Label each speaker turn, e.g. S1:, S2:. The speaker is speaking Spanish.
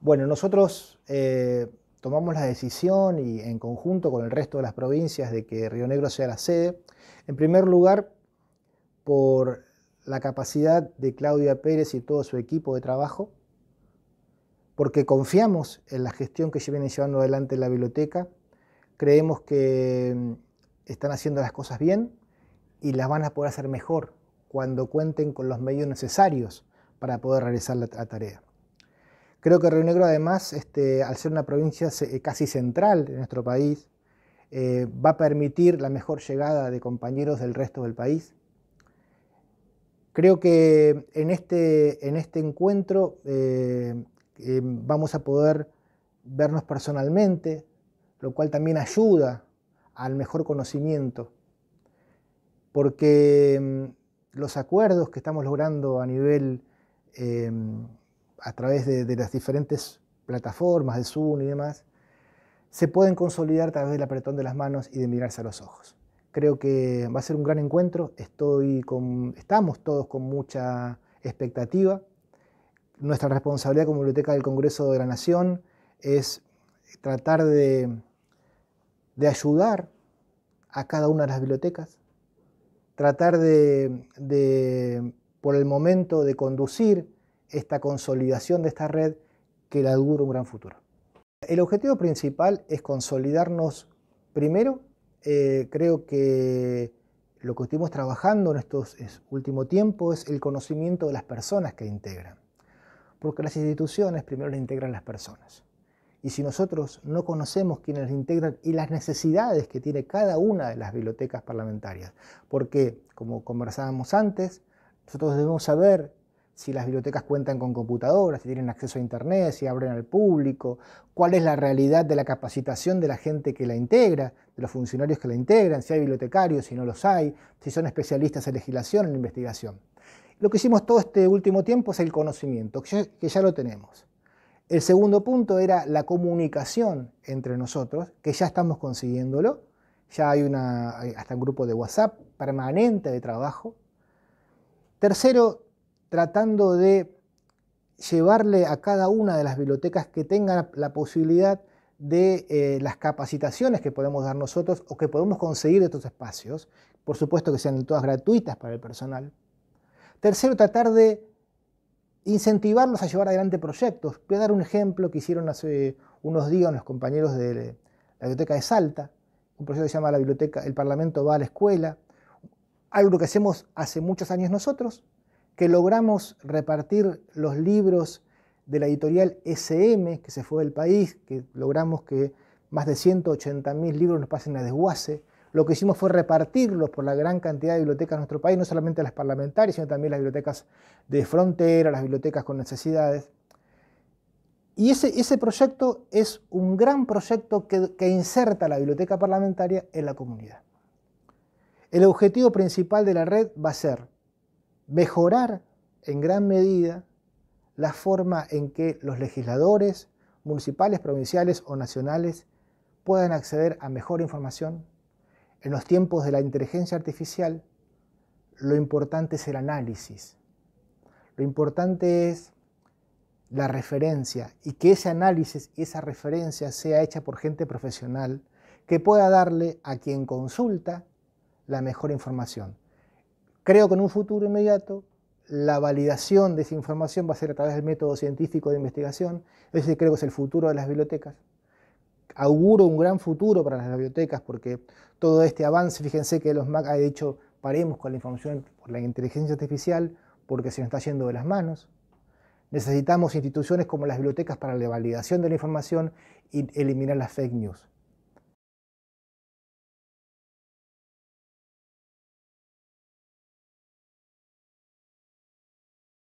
S1: Bueno, nosotros eh, tomamos la decisión y en conjunto con el resto de las provincias de que Río Negro sea la sede. En primer lugar, por la capacidad de Claudia Pérez y todo su equipo de trabajo, porque confiamos en la gestión que viene llevando adelante la biblioteca, creemos que mm, están haciendo las cosas bien y las van a poder hacer mejor cuando cuenten con los medios necesarios para poder realizar la tarea. Creo que Río Negro, además, este, al ser una provincia eh, casi central de nuestro país, eh, va a permitir la mejor llegada de compañeros del resto del país. Creo que en este, en este encuentro eh, vamos a poder vernos personalmente, lo cual también ayuda al mejor conocimiento, porque mm, los acuerdos que estamos logrando a nivel em, a través de, las diferentes plataformas de Zoom y demás, se pueden consolidar a través del apretón de las manos y de mirarse a los ojos. Creo que va a ser un gran encuentro, Estoy estamos todos con mucha expectativa. Nuestra responsabilidad como Biblioteca del Congreso de la Nación es tratar de, ayudar a cada una de las bibliotecas, tratar de, de por el momento, de conducir esta consolidación de esta red que la dura un gran futuro. El objetivo principal es consolidarnos primero. Eh, creo que lo que estuvimos trabajando en estos últimos tiempos es el conocimiento de las personas que integran. Porque las instituciones primero las integran las personas. Y si nosotros no conocemos quiénes integran y las necesidades que tiene cada una de las bibliotecas parlamentarias, porque como conversábamos antes, nosotros debemos saber si las bibliotecas cuentan con computadoras, si tienen acceso a Internet, si abren al público, cuál es la realidad de la capacitación de la gente que la integra, de los funcionarios que la integran, si hay bibliotecarios, si no los hay, si son especialistas en legislación, en investigación. Lo que hicimos todo este último tiempo es el conocimiento, que ya, lo tenemos. El segundo punto era la comunicación entre nosotros, que ya estamos consiguiéndolo. Ya hay hasta un grupo de WhatsApp permanente de trabajo. Tercero, tratando de llevarle a cada una de las bibliotecas que tengan la posibilidad de eh, las capacitaciones que podemos dar nosotros o que podemos conseguir de estos espacios, por supuesto que sean todas gratuitas para el personal. Tercero, tratar de incentivarlos a llevar adelante proyectos. Voy a dar un ejemplo que hicieron hace unos días los compañeros de la Biblioteca de Salta, un proyecto que se llama la Biblioteca El Parlamento va a la Escuela, algo que hacemos hace muchos años nosotros, que logramos repartir los libros de la editorial SM, que se fue del país, que logramos que más de 180.000 libros nos pasen a desguace. Lo que hicimos fue repartirlos por la gran cantidad de bibliotecas de nuestro país, no solamente las parlamentarias, sino también las bibliotecas de frontera, las bibliotecas con necesidades. Y ese, ese proyecto es un gran proyecto que, que inserta la biblioteca parlamentaria en la comunidad. El objetivo principal de la red va a ser mejorar en gran medida la forma en que los legisladores municipales, provinciales o nacionales puedan acceder a mejor información. En los tiempos de la inteligencia artificial, lo importante es el análisis. Lo importante es la referencia y que ese análisis y esa referencia sea hecha por gente profesional que pueda darle a quien consulta la mejor información. Creo que en un futuro inmediato la validación de esa información va a ser a través del método científico de investigación. Ese creo que es el futuro de las bibliotecas. Auguro un gran futuro para las bibliotecas porque todo este avance, fíjense que los MAC ha dicho paremos con la información por la inteligencia artificial porque se nos está yendo de las manos. Necesitamos instituciones como las bibliotecas para la validación de la información y eliminar las fake news.